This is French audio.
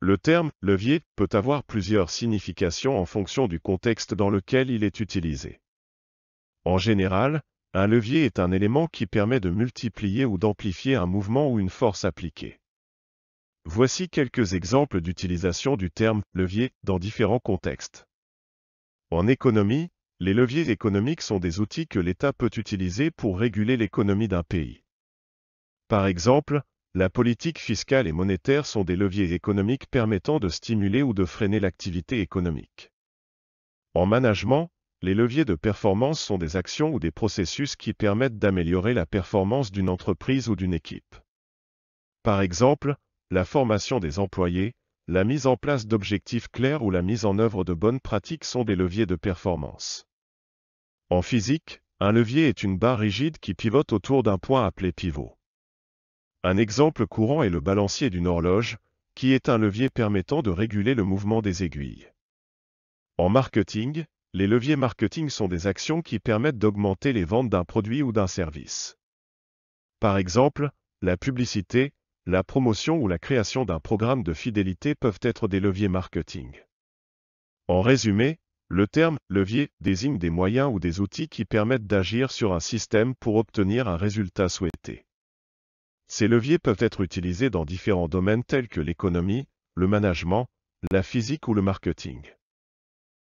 Le terme « levier » peut avoir plusieurs significations en fonction du contexte dans lequel il est utilisé. En général, un levier est un élément qui permet de multiplier ou d'amplifier un mouvement ou une force appliquée. Voici quelques exemples d'utilisation du terme « levier » dans différents contextes. En économie, les leviers économiques sont des outils que l'État peut utiliser pour réguler l'économie d'un pays. Par exemple, la politique fiscale et monétaire sont des leviers économiques permettant de stimuler ou de freiner l'activité économique. En management, les leviers de performance sont des actions ou des processus qui permettent d'améliorer la performance d'une entreprise ou d'une équipe. Par exemple, la formation des employés, la mise en place d'objectifs clairs ou la mise en œuvre de bonnes pratiques sont des leviers de performance. En physique, un levier est une barre rigide qui pivote autour d'un point appelé pivot. Un exemple courant est le balancier d'une horloge, qui est un levier permettant de réguler le mouvement des aiguilles. En marketing, les leviers marketing sont des actions qui permettent d'augmenter les ventes d'un produit ou d'un service. Par exemple, la publicité, la promotion ou la création d'un programme de fidélité peuvent être des leviers marketing. En résumé, le terme levier désigne des moyens ou des outils qui permettent d'agir sur un système pour obtenir un résultat souhaité. Ces leviers peuvent être utilisés dans différents domaines tels que l'économie, le management, la physique ou le marketing.